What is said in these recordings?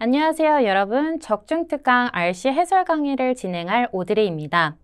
안녕하세요 여러분 적중특강 RC 해설 강의를 진행할 오드리입니다.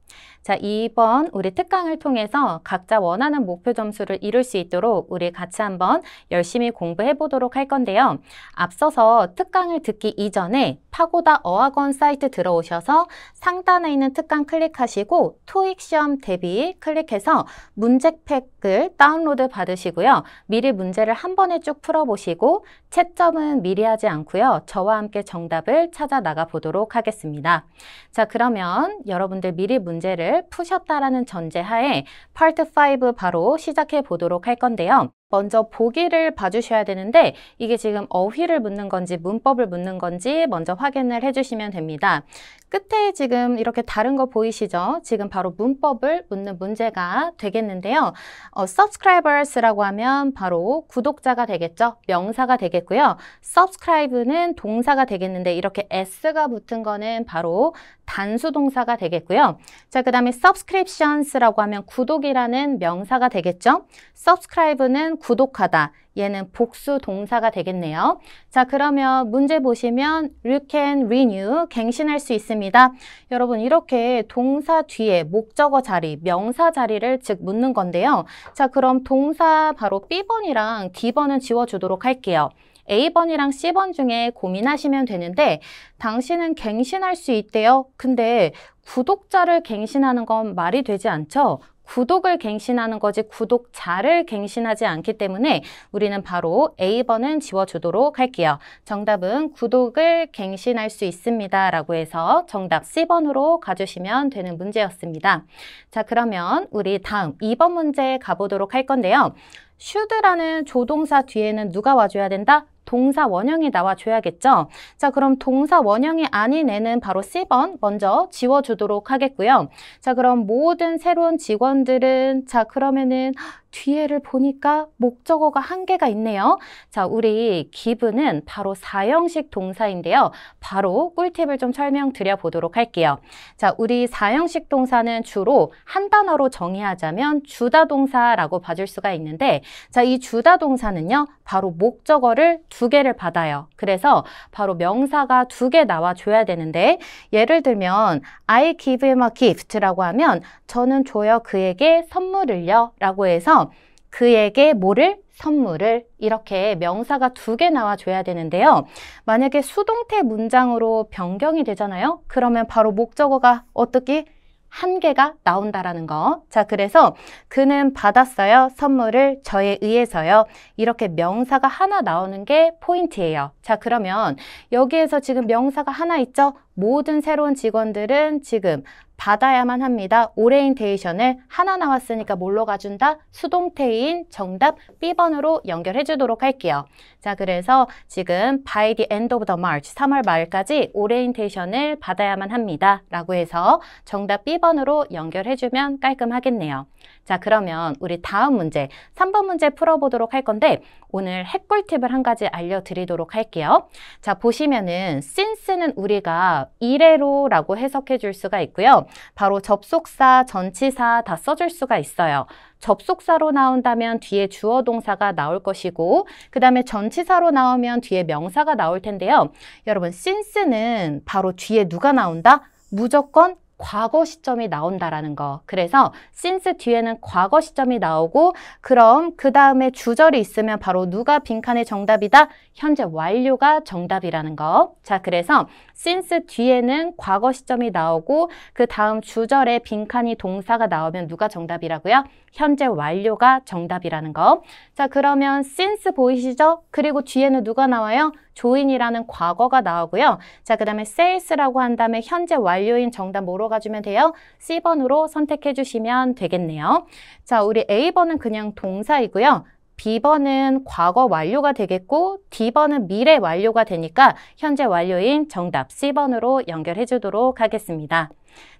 자, 이번 우리 특강을 통해서 각자 원하는 목표 점수를 이룰 수 있도록 우리 같이 한번 열심히 공부해 보도록 할 건데요. 앞서서 특강을 듣기 이전에 파고다 어학원 사이트 들어오셔서 상단에 있는 특강 클릭하시고 토익 시험 대비 클릭해서 문제팩을 다운로드 받으시고요. 미리 문제를 한 번에 쭉 풀어보시고 채점은 미리 하지 않고요. 저와 함께 정답을 찾아 나가 보도록 하겠습니다. 자, 그러면 여러분들 미리 문제를 푸셨다라는 전제하에 파트 5 바로 시작해 보도록 할 건데요. 먼저 보기를 봐주셔야 되는데 이게 지금 어휘를 묻는 건지 문법을 묻는 건지 먼저 확인을 해주시면 됩니다. 끝에 지금 이렇게 다른 거 보이시죠? 지금 바로 문법을 묻는 문제가 되겠는데요. 어, subscribers라고 하면 바로 구독자가 되겠죠? 명사가 되겠고요. subscribe는 동사가 되겠는데 이렇게 s가 붙은 거는 바로 단수 동사가 되겠고요. 자, 그 다음에 subscriptions라고 하면 구독이라는 명사가 되겠죠? subscribe는 구독하다. 얘는 복수 동사가 되겠네요. 자, 그러면 문제 보시면 you can renew, 갱신할 수 있습니다. 여러분 이렇게 동사 뒤에 목적어 자리, 명사 자리를 즉 묻는 건데요. 자, 그럼 동사 바로 B번이랑 D번은 지워주도록 할게요. A번이랑 C번 중에 고민하시면 되는데 당신은 갱신할 수 있대요. 근데 구독자를 갱신하는 건 말이 되지 않죠? 구독을 갱신하는 거지 구독자를 갱신하지 않기 때문에 우리는 바로 A번은 지워주도록 할게요. 정답은 구독을 갱신할 수 있습니다. 라고 해서 정답 C번으로 가주시면 되는 문제였습니다. 자, 그러면 우리 다음 2번 문제 가보도록 할 건데요. should라는 조동사 뒤에는 누가 와줘야 된다? 동사 원형이 나와줘야겠죠. 자, 그럼 동사 원형이 아닌 애는 바로 C번 먼저 지워주도록 하겠고요. 자, 그럼 모든 새로운 직원들은 자, 그러면은 뒤에를 보니까 목적어가 한 개가 있네요. 자, 우리 기브는 바로 사형식 동사인데요. 바로 꿀팁을 좀 설명드려 보도록 할게요. 자, 우리 사형식 동사는 주로 한 단어로 정의하자면 주다 동사라고 봐줄 수가 있는데 자, 이 주다 동사는요. 바로 목적어를 두 개를 받아요. 그래서 바로 명사가 두 개 나와줘야 되는데 예를 들면 I give him a gift라고 하면 저는 줘요 그에게 선물을요 라고 해서 그에게 뭐를? 선물을 이렇게 명사가 두 개 나와줘야 되는데요. 만약에 수동태 문장으로 변경이 되잖아요. 그러면 바로 목적어가 어떻게 한계가 나온다라는 거. 자, 그래서 그는 받았어요. 선물을 저에 의해서요. 이렇게 명사가 하나 나오는 게 포인트예요. 자, 그러면 여기에서 지금 명사가 하나 있죠? 모든 새로운 직원들은 지금 받아야만 합니다. 오레인테이션을 하나 나왔으니까 뭘로 가준다? 수동태인 정답 B번으로 연결해 주도록 할게요. 자, 그래서 지금 by the end of the March, 3월 말까지 오레인테이션을 받아야만 합니다. 라고 해서 정답 B번으로 연결해 주면 깔끔하겠네요. 자, 그러면 우리 다음 문제, 3번 문제 풀어보도록 할 건데 오늘 핵꿀팁을 한 가지 알려드리도록 할게요. 자, 보시면은 since는 우리가 이래로라고 해석해 줄 수가 있고요. 바로 접속사, 전치사 다 써줄 수가 있어요. 접속사로 나온다면 뒤에 주어 동사가 나올 것이고 그 다음에 전치사로 나오면 뒤에 명사가 나올 텐데요. 여러분, since는 바로 뒤에 누가 나온다? 무조건 과거 시점이 나온다라는 거. 그래서 since 뒤에는 과거 시점이 나오고 그럼 그 다음에 주절이 있으면 바로 누가 빈칸의 정답이다? 현재 완료가 정답이라는 거. 자, 그래서 since 뒤에는 과거 시점이 나오고 그 다음 주절에 빈칸이 동사가 나오면 누가 정답이라고요? 현재 완료가 정답이라는 거. 자, 그러면 since 보이시죠? 그리고 뒤에는 누가 나와요? 조인이라는 과거가 나오고요. 자, 그 다음에 sales라고 한 다음에 현재 완료인 정답 뭐로 가주면 돼요? C번으로 선택해 주시면 되겠네요. 자, 우리 A번은 그냥 동사이고요. B번은 과거 완료가 되겠고 D번은 미래 완료가 되니까 현재 완료인 정답 C번으로 연결해 주도록 하겠습니다.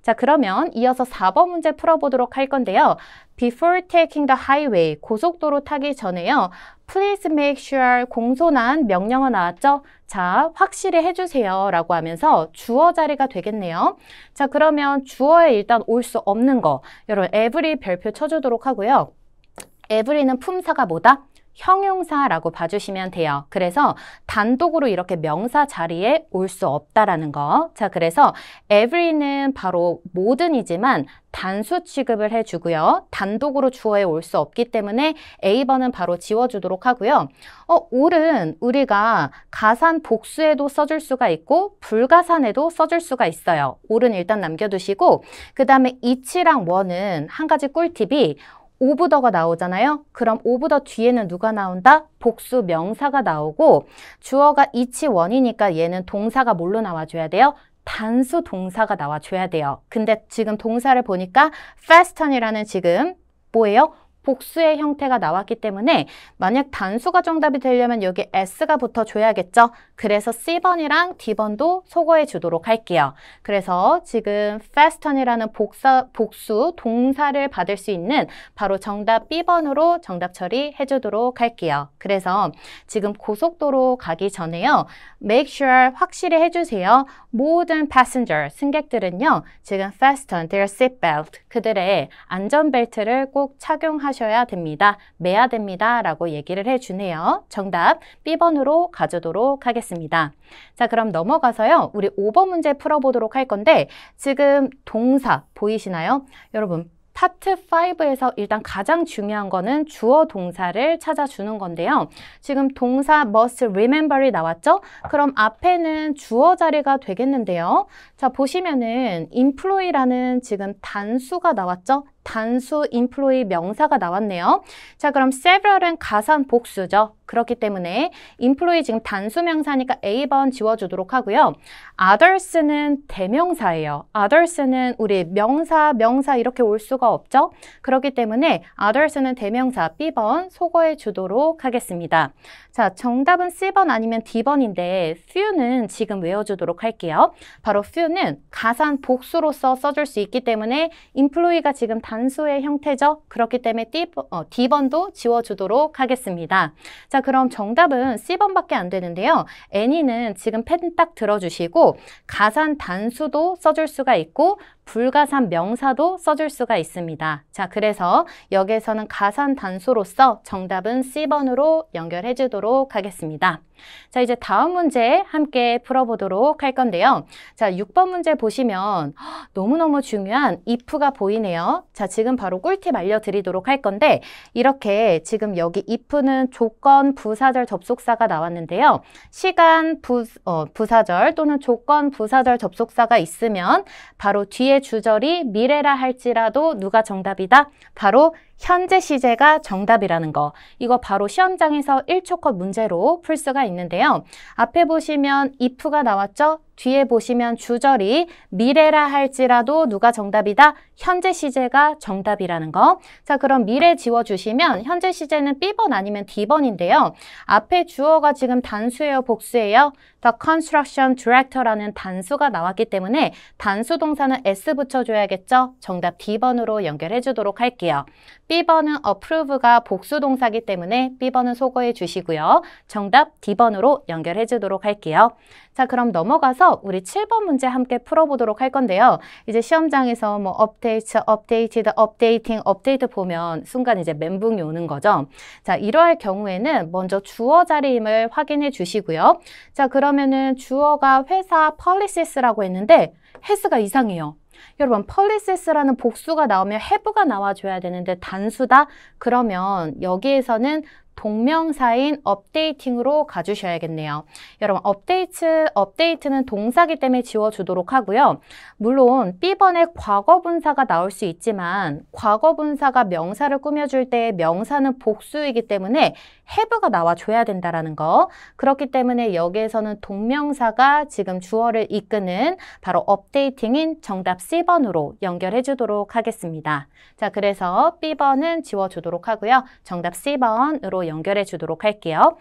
자 그러면 이어서 4번 문제 풀어보도록 할 건데요. Before taking the highway, 고속도로 타기 전에요. Please make sure 공손한 명령어 나왔죠? 자, 확실히 해주세요 라고 하면서 주어 자리가 되겠네요. 자, 그러면 주어에 일단 올 수 없는 거, 여러분 every 별표 쳐주도록 하고요. 에브리는 품사가 뭐다? 형용사라고 봐주시면 돼요. 그래서 단독으로 이렇게 명사 자리에 올 수 없다라는 거. 자, 그래서 every는 바로 모든이지만 단수 취급을 해주고요. 단독으로 주어에 올 수 없기 때문에 A번은 바로 지워주도록 하고요. 어, 올은 우리가 가산 복수에도 써줄 수가 있고 불가산에도 써줄 수가 있어요. 올은 일단 남겨두시고 그 다음에 이치랑 원은 한 가지 꿀팁이 오브 더가 나오잖아요. 그럼 오브 더 뒤에는 누가 나온다? 복수 명사가 나오고 주어가 이치 원이니까 얘는 동사가 뭘로 나와줘야 돼요? 단수 동사가 나와줘야 돼요. 근데 지금 동사를 보니까 fasten이라는 지금 뭐예요? 복수의 형태가 나왔기 때문에 만약 단수가 정답이 되려면 여기 S가 붙어줘야겠죠? 그래서 C번이랑 D번도 소거해 주도록 할게요. 그래서 지금 fasten이라는 복사, 복수 동사를 받을 수 있는 바로 정답 B번으로 정답 처리해 주도록 할게요. 그래서 지금 고속도로 가기 전에요. make sure 확실히 해주세요. 모든 passenger, 승객들은요. 지금 fasten their seatbelt, 그들의 안전벨트를 꼭 착용하시고 하셔야 됩니다. 매야 됩니다. 라고 얘기를 해주네요. 정답 B번으로 가주도록 하겠습니다. 자, 그럼 넘어가서요. 우리 5번 문제 풀어보도록 할 건데 지금 동사 보이시나요? 여러분 파트 5에서 일단 가장 중요한 거는 주어 동사를 찾아주는 건데요. 지금 동사 must remember이 나왔죠? 그럼 앞에는 주어 자리가 되겠는데요. 자, 보시면은 employ라는 지금 단수가 나왔죠? 단수 employee 명사가 나왔네요. 자, 그럼 several은 가산 복수죠. 그렇기 때문에 employee 지금 단수 명사니까 A번 지워주도록 하고요. others는 대명사예요. others는 우리 명사, 명사 이렇게 올 수가 없죠. 그렇기 때문에 others는 대명사 B번 소거해 주도록 하겠습니다. 자, 정답은 C번 아니면 D번인데 few는 지금 외워주도록 할게요. 바로 few는 가산 복수로서 써줄 수 있기 때문에 employee가 지금 단 단수의 형태죠. 그렇기 때문에 D, 어, D번도 지워주도록 하겠습니다. 자, 그럼 정답은 C번밖에 안 되는데요. 애니는 지금 펜 딱 들어주시고 가산 단수도 써줄 수가 있고 불가산 명사도 써줄 수가 있습니다. 자, 그래서 여기에서는 가산 단수로서 정답은 C번으로 연결해 주도록 하겠습니다. 자, 이제 다음 문제 함께 풀어보도록 할 건데요. 자, 6번 문제 보시면 너무너무 중요한 if가 보이네요. 자, 지금 바로 꿀팁 알려드리도록 할 건데 이렇게 지금 여기 if는 조건, 부사절, 접속사가 나왔는데요. 시간, 부, 어, 부사절 또는 조건, 부사절, 접속사가 있으면 바로 뒤에 주절이 미래라 할지라도 누가 정답이다? 바로 현재 시제가 정답이라는 거 이거 바로 시험장에서 1초컷 문제로 풀 수가 있는데요. 앞에 보시면 if가 나왔죠? 뒤에 보시면 주절이 미래라 할지라도 누가 정답이다? 현재 시제가 정답이라는 거. 자, 그럼 미래 지워주시면 현재 시제는 B번 아니면 D번인데요. 앞에 주어가 지금 단수예요, 복수예요? The construction director라는 단수가 나왔기 때문에 단수 동사는 S 붙여줘야겠죠? 정답 D번으로 연결해 주도록 할게요. B번은 approve가 복수동사기 때문에 B번은 소거해 주시고요. 정답 D번으로 연결해 주도록 할게요. 자, 그럼 넘어가서 우리 7번 문제 함께 풀어보도록 할 건데요. 이제 시험장에서 뭐 업데이트, 업데이티드, 업데이팅, 업데이트 보면 순간 이제 멘붕이 오는 거죠. 자, 이러할 경우에는 먼저 주어 자리임을 확인해 주시고요. 자, 그러면은 주어가 회사 p o l i c 리시 s 라고 했는데 헬스가 이상해요. 여러분 펄리세스라는 복수가 나오면 해부가 나와줘야 되는데 단수다? 그러면 여기에서는 동명사인 업데이팅으로 가주셔야겠네요. 여러분 업데이트, 업데이트는 동사기 때문에 지워주도록 하고요. 물론 B번에 과거분사가 나올 수 있지만 과거분사가 명사를 꾸며줄 때 명사는 복수이기 때문에 have가 나와줘야 된다라는 거. 그렇기 때문에 여기에서는 동명사가 지금 주어를 이끄는 바로 업데이팅인 정답 C번으로 연결해 주도록 하겠습니다. 자, 그래서 B번은 지워주도록 하고요. 정답 C번으로 연결해 주도록 할게요.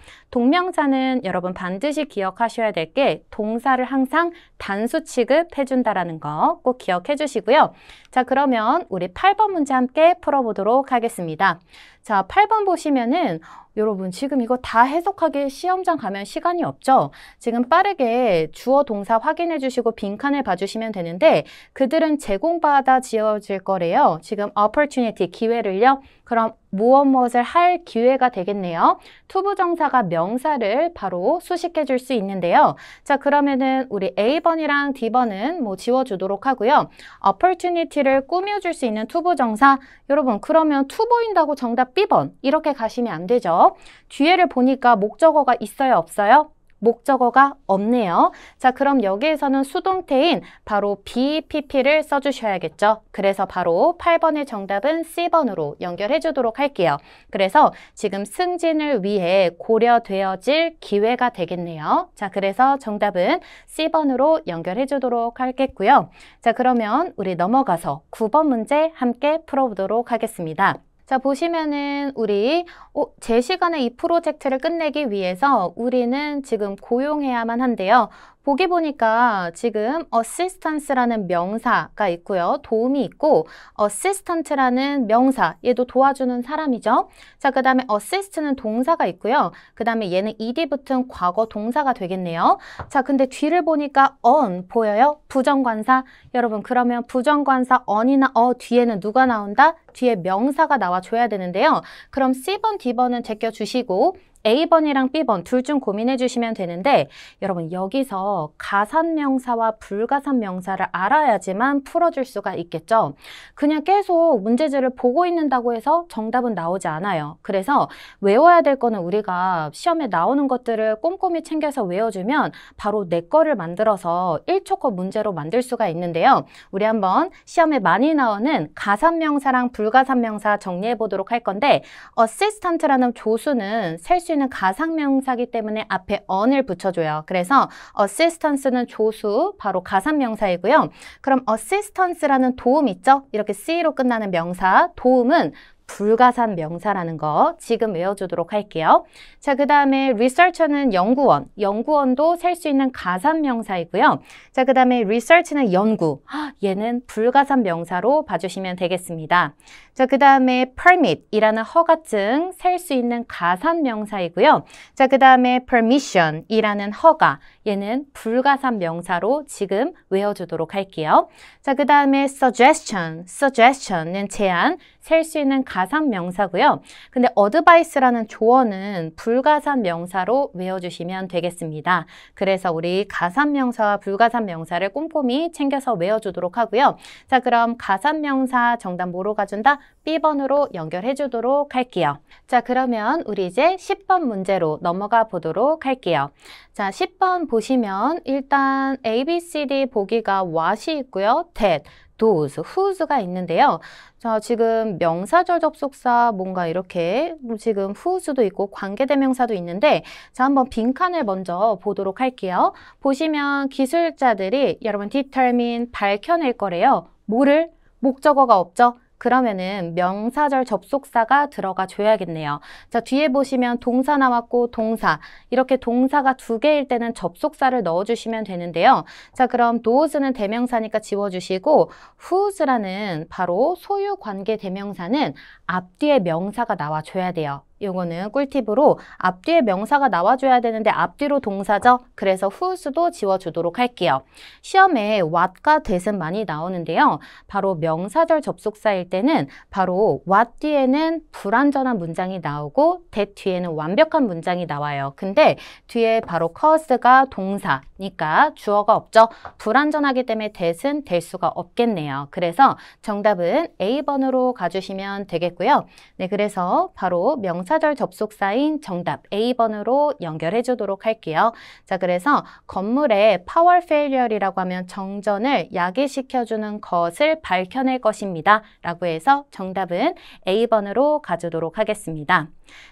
동명사는 여러분 반드시 기억하셔야 될 게 동사를 항상 단수 취급해 준다라는 거 꼭 기억해 주시고요. 자, 그러면 우리 8번 문제 함께 풀어보도록 하겠습니다. 자, 8번 보시면은 여러분 지금 이거 다 해석하기 에 시험장 가면 시간이 없죠? 지금 빠르게 주어 동사 확인해 주시고 빈칸을 봐주시면 되는데 그들은 제공받아 지어질 거래요. 지금 opportunity 기회를요. 그럼 무엇 무엇을 할 기회가 되겠네요. 투부정사가 명사를 바로 수식해 줄 수 있는데요. 자 그러면은 우리 A번이랑 D번은 뭐 지워주도록 하고요. opportunity를 꾸며줄 수 있는 투부정사 여러분 그러면 투 보인다고 정답 B번 이렇게 가시면 안 되죠. 뒤에를 보니까 목적어가 있어요 없어요? 목적어가 없네요. 자, 그럼 여기에서는 수동태인 바로 BPP를 써주셔야겠죠. 그래서 바로 8번의 정답은 C번으로 연결해 주도록 할게요. 그래서 지금 승진을 위해 고려되어질 기회가 되겠네요. 자, 그래서 정답은 C번으로 연결해 주도록 하겠고요. 자, 그러면 우리 넘어가서 9번 문제 함께 풀어보도록 하겠습니다. 자 보시면은 우리 어, 제 시간에 이 프로젝트를 끝내기 위해서 우리는 지금 고용해야만 한대요 보기 보니까 지금 assistance라는 명사가 있고요. 도움이 있고 assistant라는 명사, 얘도 도와주는 사람이죠. 자, 그 다음에 assist는 동사가 있고요. 그 다음에 얘는 ed 붙은 과거 동사가 되겠네요. 자, 근데 뒤를 보니까 on 보여요? 부정관사. 여러분 그러면 부정관사 on이나 어 뒤에는 누가 나온다? 뒤에 명사가 나와줘야 되는데요. 그럼 C번, D번은 제껴주시고 A번이랑 B번 둘 중 고민해 주시면 되는데 여러분 여기서 가산명사와 불가산명사를 알아야지만 풀어줄 수가 있겠죠. 그냥 계속 문제지를 보고 있는다고 해서 정답은 나오지 않아요. 그래서 외워야 될 거는 우리가 시험에 나오는 것들을 꼼꼼히 챙겨서 외워주면 바로 내 거를 만들어서 1초컷 문제로 만들 수가 있는데요. 우리 한번 시험에 많이 나오는 가산명사랑 불가산명사 정리해 보도록 할 건데 어시스턴트라는 조수는 셀수 수는 가상명사기 때문에 앞에 on을 붙여줘요. 그래서 assistance는 조수, 바로 가상명사이고요. 그럼 assistance라는 도움 있죠? 이렇게 c로 끝나는 명사, 도움은 불가산 명사라는 거 지금 외워주도록 할게요. 자, 그 다음에 researcher는 연구원, 연구원도 셀 수 있는 가산 명사이고요. 자, 그 다음에 research는 연구, 아, 얘는 불가산 명사로 봐주시면 되겠습니다. 자, 그 다음에 permit이라는 허가증, 셀 수 있는 가산 명사이고요. 자, 그 다음에 permission이라는 허가, 얘는 불가산 명사로 지금 외워주도록 할게요. 자, 그 다음에 suggestion, suggestion은 제안, 셀수 있는 가산 명사고요. 근데 어드바이스라는 조언은 불가산 명사로 외워주시면 되겠습니다. 그래서 우리 가산 명사와 불가산 명사를 꼼꼼히 챙겨서 외워주도록 하고요. 자 그럼 가산 명사 정답 뭐로 가준다? B번으로 연결해 주도록 할게요. 자 그러면 우리 이제 10번 문제로 넘어가 보도록 할게요. 자 10번 보시면 일단 A, B, C, D 보기가 what이 있고요. that, those, whose가 있는데요. 자, 지금 명사절 접속사 뭔가 이렇게 뭐 지금 whose도 있고 관계대명사도 있는데 자, 한번 빈칸을 먼저 보도록 할게요. 보시면 기술자들이 여러분 determine 밝혀낼 거래요. 뭐를? 목적어가 없죠. 그러면은 명사절 접속사가 들어가 줘야겠네요. 자, 뒤에 보시면 동사 나왔고 동사. 이렇게 동사가 두 개일 때는 접속사를 넣어주시면 되는데요. 자, 그럼 d o e 는 대명사니까 지워주시고 whose라는 바로 소유 관계 대명사는 앞뒤에 명사가 나와줘야 돼요. 요거는 꿀팁으로 앞뒤에 명사가 나와줘야 되는데 앞뒤로 동사죠? 그래서 후수도 지워주도록 할게요. 시험에 what과 that은 많이 나오는데요. 바로 명사절 접속사일 때는 바로 what 뒤에는 불완전한 문장이 나오고 that 뒤에는 완벽한 문장이 나와요. 근데 뒤에 바로 cause가 동사니까 주어가 없죠. 불완전하기 때문에 that은 될 수가 없겠네요. 그래서 정답은 A번으로 가주시면 되겠고요. 네, 그래서 바로 명사 사절 접속사인 정답 A번으로 연결해 주도록 할게요. 자, 그래서 건물의 파월 페일리얼이라고 하면 정전을 야기시켜주는 것을 밝혀낼 것입니다. 라고 해서 정답은 A번으로 가주도록 하겠습니다.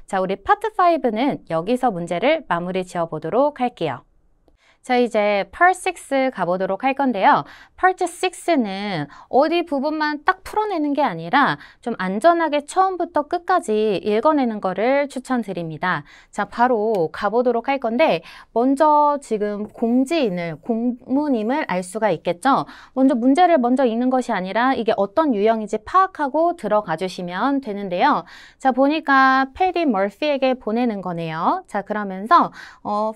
자, 우리 파트 5는 여기서 문제를 마무리 지어보도록 할게요. 자, 이제 part 6 가보도록 할 건데요. part 6는 어디 부분만 딱 풀어내는 게 아니라 좀 안전하게 처음부터 끝까지 읽어내는 거를 추천드립니다. 자, 바로 가보도록 할 건데 먼저 지금 공지인을, 공문임을 알 수가 있겠죠? 먼저 문제를 먼저 읽는 것이 아니라 이게 어떤 유형인지 파악하고 들어가 주시면 되는데요. 자, 보니까 패디 멀피에게 보내는 거네요. 자, 그러면서 어,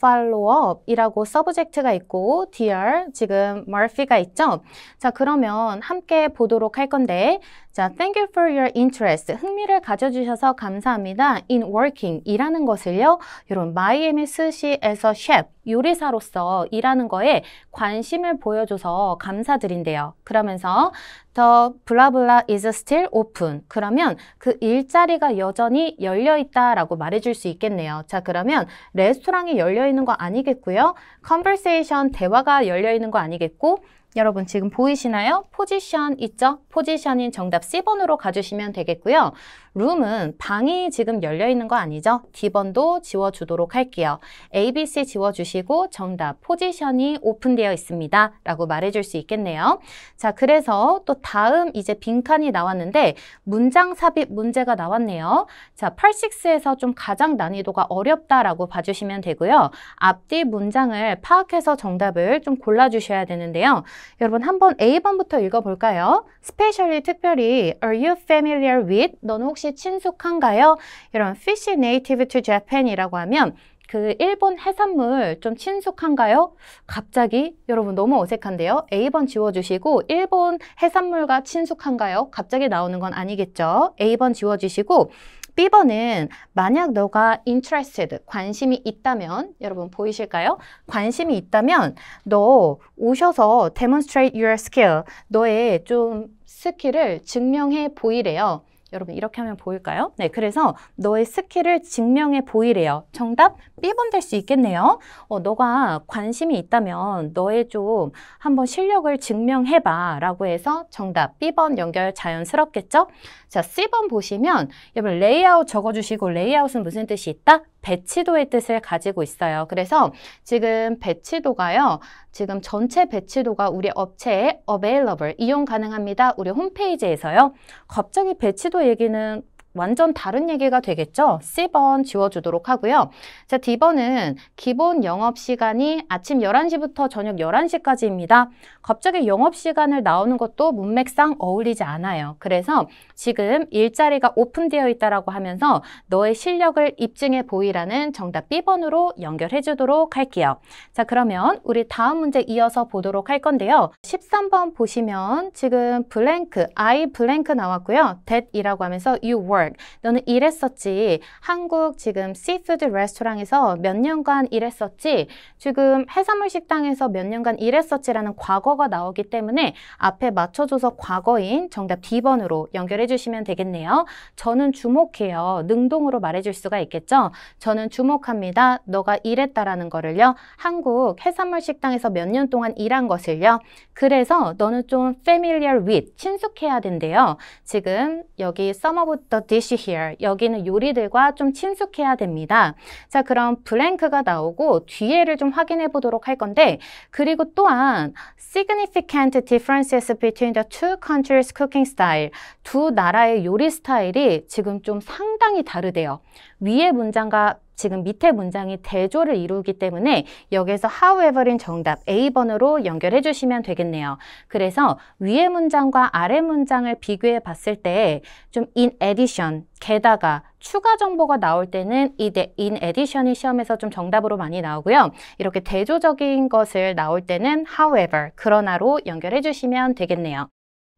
follow up이라고 서브젝트가 있고 dr 지금 Murphy가 있죠. 자 그러면 함께 보도록 할 건데 자, thank you for your interest. 흥미를 가져주셔서 감사합니다. in working, 일하는 것을요. 이런 my MSC에서 chef, 요리사로서 일하는 거에 관심을 보여줘서 감사드린대요. 그러면서 the blah blah is still open. 그러면 그 일자리가 여전히 열려있다라고 말해줄 수 있겠네요. 자, 그러면 레스토랑이 열려있는 거 아니겠고요. conversation, 대화가 열려있는 거 아니겠고 여러분 지금 보이시나요? 포지션 있죠? 포지션인 정답 C번으로 가주시면 되겠고요. 룸은 방이 지금 열려 있는 거 아니죠? D번도 지워주도록 할게요. A, B, C 지워주시고 정답 포지션이 오픈되어 있습니다. 라고 말해줄 수 있겠네요. 자, 그래서 또 다음 이제 빈칸이 나왔는데 문장 삽입 문제가 나왔네요. 자, 86에서 좀 가장 난이도가 어렵다라고 봐주시면 되고요. 앞뒤 문장을 파악해서 정답을 좀 골라주셔야 되는데요. 여러분 한번 A번부터 읽어볼까요? Specially, 특별히 Are you familiar with? 너는 혹시 친숙한가요? 이런 fishy native to Japan이라고 하면 그 일본 해산물 좀 친숙한가요? 갑자기 여러분 너무 어색한데요. A번 지워주시고 일본 해산물과 친숙한가요? 갑자기 나오는 건 아니겠죠. A번 지워주시고 B번은 만약 너가 interested, 관심이 있다면 여러분 보이실까요? 관심이 있다면 너 오셔서 demonstrate your skill, 너의 좀 스킬을 증명해 보이래요. 여러분 이렇게 하면 보일까요? 네, 그래서 너의 스킬을 증명해 보이래요. 정답 B번 될 수 있겠네요. 어, 너가 관심이 있다면 너의 좀 한번 실력을 증명해봐 라고 해서 정답 B번 연결 자연스럽겠죠? 자, C번 보시면 여러분 레이아웃 적어주시고 레이아웃은 무슨 뜻이 있다? 배치도의 뜻을 가지고 있어요. 그래서 지금 배치도가요. 지금 전체 배치도가 우리 업체에 available 이용 가능합니다. 우리 홈페이지에서요. 갑자기 배치도 스 얘기는 완전 다른 얘기가 되겠죠? C번 지워주도록 하고요. 자, D번은 기본 영업시간이 아침 11시부터 저녁 11시까지입니다. 갑자기 영업시간을 나오는 것도 문맥상 어울리지 않아요. 그래서 지금 일자리가 오픈되어 있다라고 하면서 너의 실력을 입증해 보이라는 정답 B번으로 연결해 주도록 할게요. 자, 그러면 우리 다음 문제 이어서 보도록 할 건데요. 13번 보시면 지금 블랭크, I 블랭크 나왔고요. that이라고 하면서 you were work. 너는 일했었지. 한국 지금 seafood 레스토랑에서 몇 년간 일했었지. 지금 해산물 식당에서 몇 년간 일했었지라는 과거가 나오기 때문에 앞에 맞춰줘서 과거인 정답 D번으로 연결해 주시면 되겠네요. 저는 주목해요. 능동으로 말해줄 수가 있겠죠. 저는 주목합니다. 너가 일했다라는 거를요. 한국 해산물 식당에서 몇 년 동안 일한 것을요. 그래서 너는 좀 familiar with, 친숙해야 된대요. 지금 여기 summer부터 dish here. 여기는 요리들과 좀 친숙해야 됩니다. 자, 그럼 blank가 나오고 뒤에를 좀 확인해 보도록 할 건데 그리고 또한 significant differences between the two countries' cooking style. 두 나라의 요리 스타일이 지금 좀 상당히 다르대요. 위의 문장과 지금 밑에 문장이 대조를 이루기 때문에 여기에서 however인 정답 A번으로 연결해 주시면 되겠네요. 그래서 위의 문장과 아래 문장을 비교해 봤을 때 좀 in addition, 게다가 추가 정보가 나올 때는 이 in addition이 시험에서 좀 정답으로 많이 나오고요. 이렇게 대조적인 것을 나올 때는 however, 그러나로 연결해 주시면 되겠네요.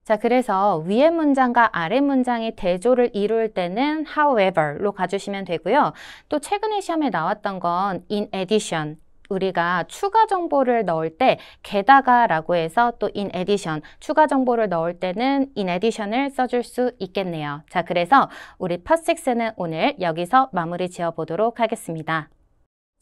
자, 그래서 위에 문장과 아래 문장이 대조를 이룰 때는 however로 가주시면 되고요. 또 최근에 시험에 나왔던 건 in addition, 우리가 추가 정보를 넣을 때 게다가 라고 해서 또 in addition 추가 정보를 넣을 때는 in addition을 써줄 수 있겠네요. 자 그래서 우리 p a s 팟6는 오늘 여기서 마무리 지어보도록 하겠습니다.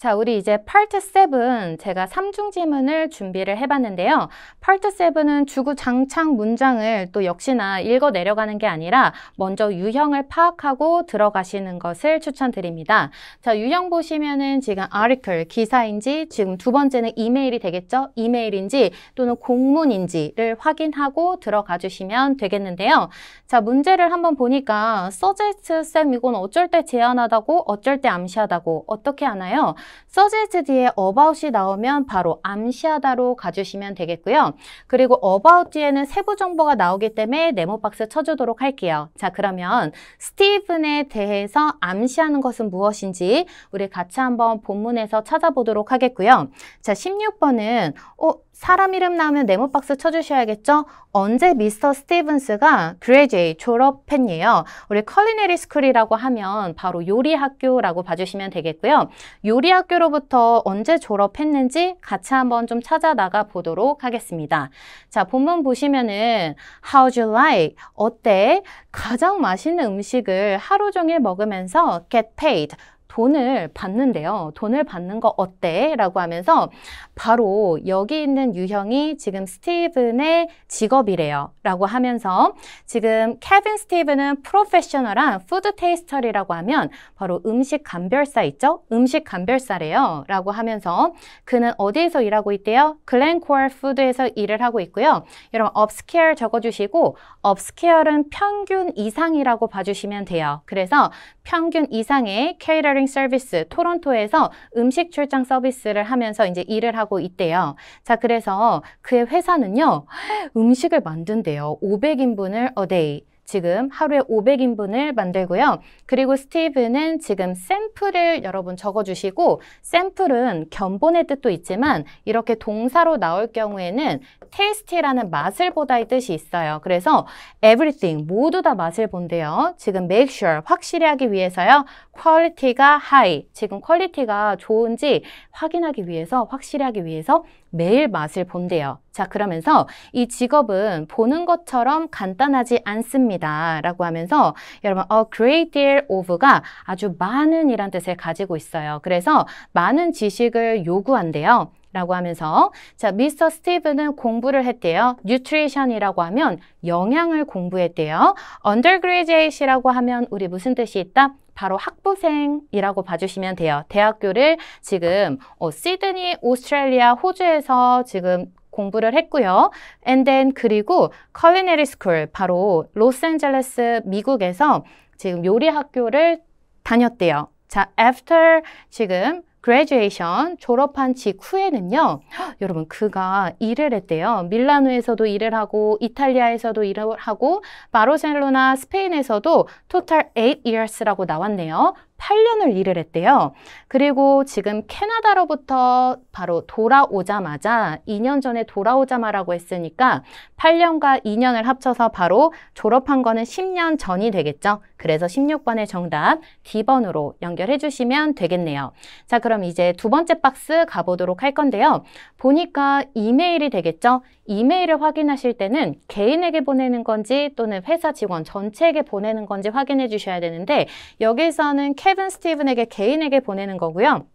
자, 우리 이제 파트 7 제가 3중 지문을 준비를 해봤는데요. 파트 7은 주구장창 문장을 또 역시나 읽어 내려가는 게 아니라 먼저 유형을 파악하고 들어가시는 것을 추천드립니다. 자, 유형 보시면은 지금 article, 기사인지 지금 두 번째는 이메일이 되겠죠? 이메일인지 또는 공문인지를 확인하고 들어가 주시면 되겠는데요. 자, 문제를 한번 보니까 suggest 쌤 이건 어쩔 때 제안하다고 어쩔 때 암시하다고 어떻게 하나요? 서제스트 뒤에 about이 나오면 바로 암시하다로 가주시면 되겠고요. 그리고 about 뒤에는 세부 정보가 나오기 때문에 네모 박스 쳐주도록 할게요. 자 그러면 스티븐에 대해서 암시하는 것은 무엇인지 우리 같이 한번 본문에서 찾아보도록 하겠고요. 자 16번은 어, 사람 이름 나오면 네모박스 쳐주셔야겠죠? 언제 미스터 스티븐스가 그레제이 졸업 했이요 우리 컬리네리 스쿨이라고 하면 바로 요리학교라고 봐주시면 되겠고요. 요리학교로부터 언제 졸업했는지 같이 한번 좀 찾아나가 보도록 하겠습니다. 자, 본문 보시면은 How'd you like? 어때? 가장 맛있는 음식을 하루 종일 먹으면서 get paid 돈을 받는데요. 돈을 받는 거 어때? 라고 하면서 바로 여기 있는 유형이 지금 스티븐의 직업이래요. 라고 하면서 지금 케빈 스티븐은 프로페셔널한 푸드 테이스터라고 하면 바로 음식 감별사 있죠? 음식 감별사래요. 라고 하면서 그는 어디에서 일하고 있대요? 글렌코어 푸드에서 일을 하고 있고요. 여러분 업스케일 적어주시고 업스케어는 평균 이상이라고 봐주시면 돼요. 그래서 평균 이상의 케이러 케이터링 서비스 토론토에서 음식 출장 서비스를 하면서 이제 일을 하고 있대요. 자, 그래서 그의 회사는요. 음식을 만든대요. 500인분을 a day. 지금 하루에 500인분을 만들고요. 그리고 스티브는 지금 샘플을 여러분 적어주시고 샘플은 견본의 뜻도 있지만 이렇게 동사로 나올 경우에는 테스트라는 맛을 보다의 뜻이 있어요. 그래서 everything 모두 다 맛을 본대요. 지금 make sure 확실히 하기 위해서요. q u a l i t y 가 high 지금 퀄리티가 좋은지 확인하기 위해서 확실히 하기 위해서 매일 맛을 본대요. 자, 그러면서 이 직업은 보는 것처럼 간단하지 않습니다. 라고 하면서 여러분, a great deal of가 아주 많은 이란 뜻을 가지고 있어요. 그래서 많은 지식을 요구한대요. 라고 하면서 자 미스터 스티브는 공부를 했대요. 뉴트리션이라고 하면 영양을 공부했대요. 언더그레이제이시라고 하면 우리 무슨 뜻이 있다? 바로 학부생이라고 봐주시면 돼요. 대학교를 지금 어, 시드니, 오스트레일리아, 호주에서 지금 공부를 했고요. And then 그리고 culinary school 바로 로스앤젤레스 미국에서 지금 요리 학교를 다녔대요. 자, after 지금 graduation, 졸업한 직후에는요. 여러분 그가 일을 했대요. 밀라노에서도 일을 하고 이탈리아에서도 일을 하고 바르셀로나 스페인에서도 total 8 years라고 나왔네요. 8년을 일을 했대요. 그리고 지금 캐나다로부터 바로 돌아오자마자 2년 전에 돌아오자마라고 했으니까 8년과 2년을 합쳐서 바로 졸업한 거는 10년 전이 되겠죠. 그래서 16번의 정답 D번으로 연결해 주시면 되겠네요. 자, 그럼 이제 두 번째 박스 가보도록 할 건데요. 보니까 이메일이 되겠죠. 이메일을 확인하실 때는 개인에게 보내는 건지 또는 회사 직원 전체에게 보내는 건지 확인해 주셔야 되는데 여기서는 케빈 스티븐에게 개인에게 보내는 거고요.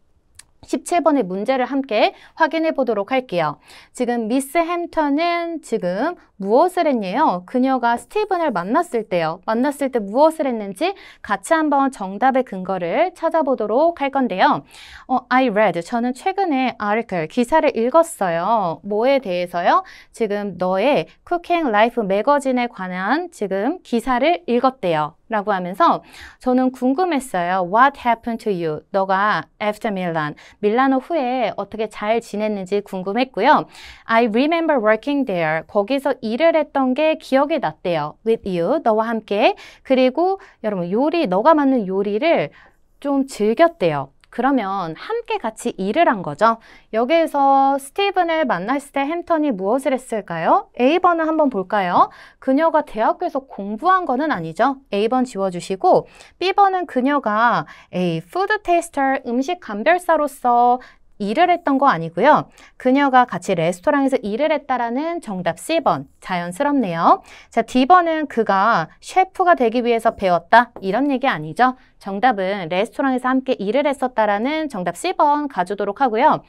1 7 번의 문제를 함께 확인해 보도록 할게요. 지금 미스 햄턴은 지금 무엇을 했냐요 그녀가 스티븐을 만났을 때요. 만났을 때 무엇을 했는지 같이 한번 정답의 근거를 찾아보도록 할 건데요. 어, I read. 저는 최근에 article, 기사를 읽었어요. 뭐에 대해서요? 지금 너의 쿠킹 라이프 매거진에 관한 지금 기사를 읽었대요. 라고 하면서 저는 궁금했어요. What happened to you? 너가 after Milan, 밀라노 후에 어떻게 잘 지냈는지 궁금했고요. I remember working there. 거기서 일을 했던 게 기억이 났대요. With you, 너와 함께. 그리고 여러분 요리, 너가 만든 요리를 좀 즐겼대요. 그러면 함께 같이 일을 한 거죠. 여기에서 스티븐을 만났을 때 햄턴이 무엇을 했을까요? A번을 한번 볼까요? 그녀가 대학교에서 공부한 거는 아니죠. A번 지워주시고 B번은 그녀가 A 푸드 테이스터 음식 감별사로서 일을 했던 거 아니고요. 그녀가 같이 레스토랑에서 일을 했다라는 정답 C번 자연스럽네요. 자 D번은 그가 셰프가 되기 위해서 배웠다 이런 얘기 아니죠. 정답은 레스토랑에서 함께 일을 했었다라는 정답 C번 가주도록 하고요.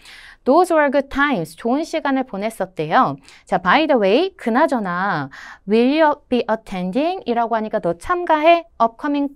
Those were good times. 좋은 시간을 보냈었대요. 자, by the way, 그나저나 will you be attending? 이라고 하니까 너 참가해? upcoming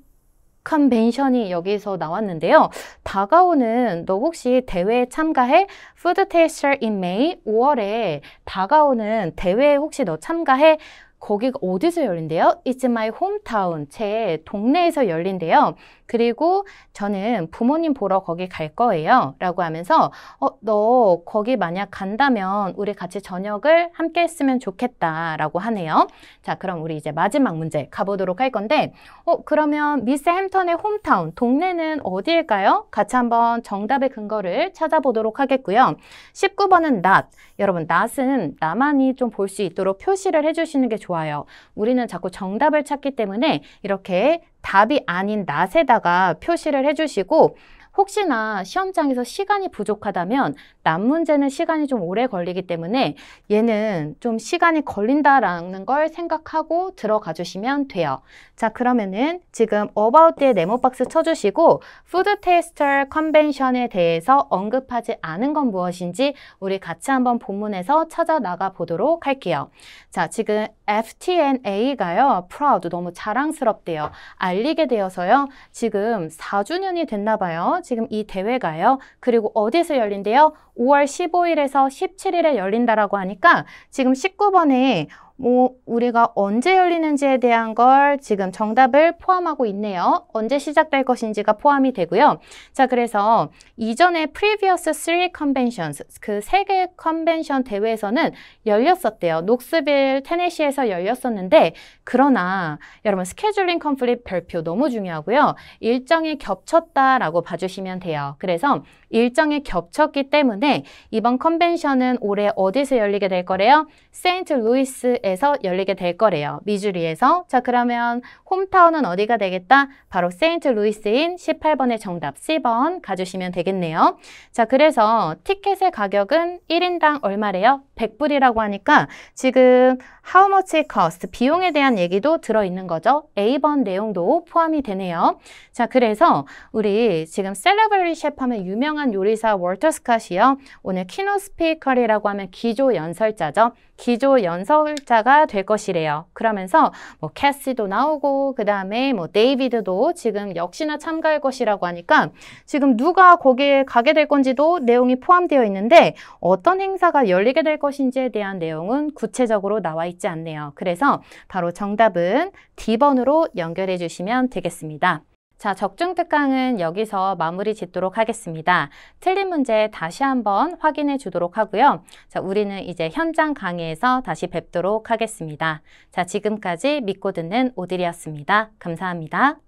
컨벤션이 여기서 나왔는데요. 다가오는 너 혹시 대회에 참가해? 푸드 테이스터 인 메이 5월에 다가오는 대회에 혹시 너 참가해? 거기가 어디서 열린대요? It's my hometown. 제 동네에서 열린대요. 그리고 저는 부모님 보러 거기 갈 거예요. 라고 하면서 어, 너 거기 만약 간다면 우리 같이 저녁을 함께 했으면 좋겠다. 라고 하네요. 자, 그럼 우리 이제 마지막 문제 가보도록 할 건데 어, 그러면 미스 햄턴의 홈타운, 동네는 어디일까요? 같이 한번 정답의 근거를 찾아보도록 하겠고요. 19번은 not. 여러분, not은 나만이 좀 볼 수 있도록 표시를 해주시는 게좋 좋아요. 우리는 자꾸 정답을 찾기 때문에 이렇게 답이 아닌 낫에다가 표시를 해주시고 혹시나 시험장에서 시간이 부족하다면 난 문제는 시간이 좀 오래 걸리기 때문에 얘는 좀 시간이 걸린다라는 걸 생각하고 들어가 주시면 돼요. 자 그러면은 지금 about의 네모박스 쳐주시고 푸드 테스터 컨벤션에 대해서 언급하지 않은 건 무엇인지 우리 같이 한번 본문에서 찾아 나가 보도록 할게요. 자 지금 FTNA가요 proud 너무 자랑스럽대요. 알리게 되어서요. 지금 4주년이 됐나 봐요. 지금 이 대회가요. 그리고 어디서 열린대요? 5월 15일에서 17일에 열린다라고 하니까 지금 19번에 뭐 우리가 언제 열리는지에 대한 걸 지금 정답을 포함하고 있네요. 언제 시작될 것인지가 포함이 되고요. 자, 그래서 이전에 previous three conventions, 그 세 개 컨벤션 대회에서는 열렸었대요. 녹스빌, 테네시에서 열렸었는데 그러나 여러분 스케줄링 컨플릭 별표 너무 중요하고요. 일정이 겹쳤다라고 봐주시면 돼요. 그래서 일정에 겹쳤기 때문에 이번 컨벤션은 올해 어디서 열리게 될 거래요? 세인트 루이스에서 열리게 될 거래요. 미주리에서. 자, 그러면 홈타운은 어디가 되겠다? 바로 세인트 루이스인 18번의 정답 10번 가주시면 되겠네요. 자, 그래서 티켓의 가격은 1인당 얼마래요? 100불이라고 하니까 지금 how much it cost, 비용에 대한 얘기도 들어있는 거죠. A번 내용도 포함이 되네요. 자, 그래서 우리 지금 셀러브리 셰프 하면 유명한 요리사 월터 스캇이요. 오늘 키노 스피커리라고 하면 기조 연설자죠. 기조 연설자가 될 것이래요. 그러면서 뭐 캐시도 나오고 그 다음에 뭐 데이비드도 지금 역시나 참가할 것이라고 하니까 지금 누가 거기에 가게 될 건지도 내용이 포함되어 있는데 어떤 행사가 열리게 될 것인지에 대한 내용은 구체적으로 나와 있지 않네요. 그래서 바로 정답은 D번으로 연결해 주시면 되겠습니다. 자, 적중 특강은 여기서 마무리 짓도록 하겠습니다. 틀린 문제 다시 한번 확인해 주도록 하고요. 자, 우리는 이제 현장 강의에서 다시 뵙도록 하겠습니다. 자, 지금까지 믿고 듣는 오드리었습니다 감사합니다.